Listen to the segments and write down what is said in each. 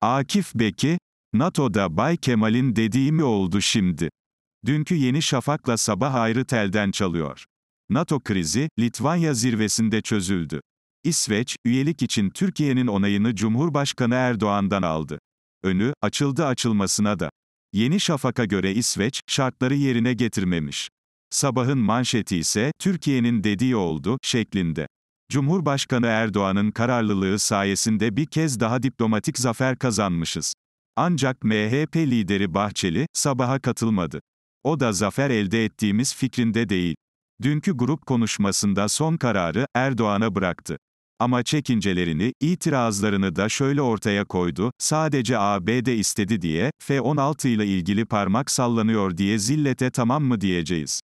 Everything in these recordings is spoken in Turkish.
Akif Beki, NATO'da Bay Kemal'in dediği mi oldu şimdi? Dünkü Yeni Şafak'la sabah ayrı telden çalıyor. NATO krizi, Litvanya zirvesinde çözüldü. İsveç, üyelik için Türkiye'nin onayını Cumhurbaşkanı Erdoğan'dan aldı. Önü, açıldı açılmasına da. Yeni Şafak'a göre İsveç, şartları yerine getirmemiş. Sabahın manşeti ise, Türkiye'nin dediği oldu, şeklinde. Cumhurbaşkanı Erdoğan'ın kararlılığı sayesinde bir kez daha diplomatik zafer kazanmışız. Ancak MHP lideri Bahçeli, sabaha katılmadı. O da zafer elde ettiğimiz fikrinde değil. Dünkü grup konuşmasında son kararı Erdoğan'a bıraktı. Ama çekincelerini, itirazlarını da şöyle ortaya koydu, sadece ABD istedi diye, F-16 ile ilgili parmak sallanıyor diye zillete tamam mı diyeceğiz.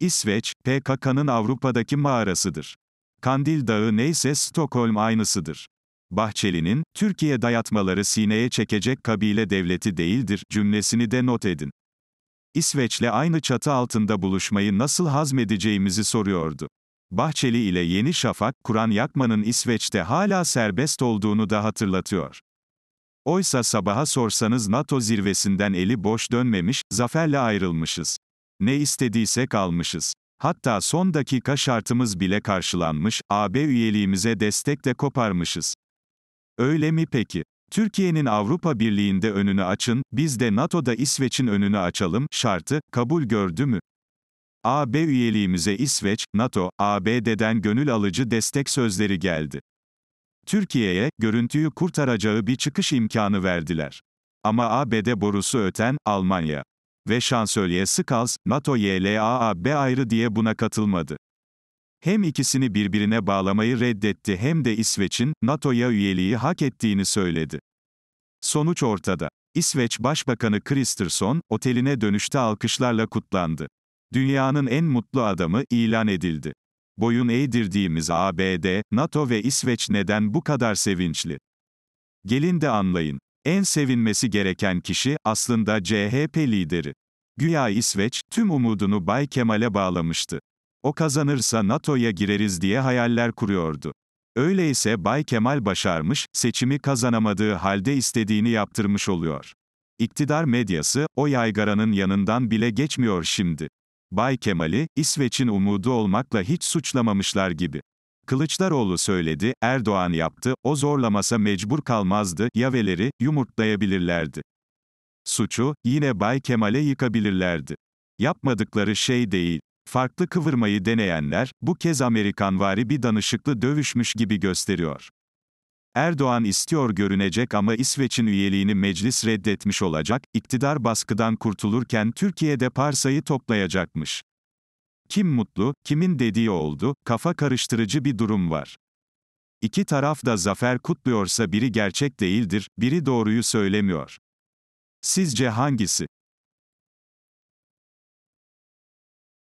İsveç, PKK'nın Avrupa'daki mağarasıdır. Kandil Dağı neyse Stockholm aynısıdır. Bahçeli'nin, Türkiye dayatmaları sineye çekecek kabile devleti değildir, cümlesini de not edin. İsveç'le aynı çatı altında buluşmayı nasıl hazmedeceğimizi soruyordu. Bahçeli ile Yeni Şafak, Kur'an yakmanın İsveç'te hala serbest olduğunu da hatırlatıyor. Oysa sabaha sorsanız NATO zirvesinden eli boş dönmemiş, zaferle ayrılmışız. Ne istediysek almışız. Hatta son dakika şartımız bile karşılanmış, AB üyeliğimize destek de koparmışız. Öyle mi peki? Türkiye'nin Avrupa Birliği'nde önünü açın, biz de NATO'da İsveç'in önünü açalım, şartı, kabul gördü mü? AB üyeliğimize İsveç, NATO, ABD'den gönül alıcı destek sözleri geldi. Türkiye'ye, görüntüyü kurtaracağı bir çıkış imkanı verdiler. Ama ABD borusu öten, Almanya ve şansölye Skals, NATO YLAAB ayrı diye buna katılmadı. Hem ikisini birbirine bağlamayı reddetti hem de İsveç'in NATO'ya üyeliği hak ettiğini söyledi. Sonuç ortada. İsveç Başbakanı Kristersson, oteline dönüşte alkışlarla kutlandı. Dünyanın en mutlu adamı ilan edildi. Boyun eğdirdiğimiz ABD, NATO ve İsveç neden bu kadar sevinçli? Gelin de anlayın. En sevinmesi gereken kişi, aslında CHP lideri. Güya İsveç, tüm umudunu Bay Kemal'e bağlamıştı. O kazanırsa NATO'ya gireriz diye hayaller kuruyordu. Öyleyse Bay Kemal başarmış, seçimi kazanamadığı halde istediğini yaptırmış oluyor. İktidar medyası, o yaygaranın yanından bile geçmiyor şimdi. Bay Kemal'i, İsveç'in umudu olmakla hiç suçlamamışlar gibi. Kılıçdaroğlu söyledi, Erdoğan yaptı, o zorlamasa mecbur kalmazdı, yaveleri, yumurtlayabilirlerdi. Suçu, yine Bay Kemal'e yıkabilirlerdi. Yapmadıkları şey değil. Farklı kıvırmayı deneyenler, bu kez Amerikanvari bir danışıklı dövüşmüş gibi gösteriyor. Erdoğan istiyor görünecek ama İsveç'in üyeliğini meclis reddetmiş olacak, iktidar baskıdan kurtulurken Türkiye'de parsayı toplayacakmış. Kim mutlu, kimin dediği oldu, kafa karıştırıcı bir durum var. İki taraf da zafer kutluyorsa biri gerçek değildir, biri doğruyu söylemiyor. Sizce hangisi?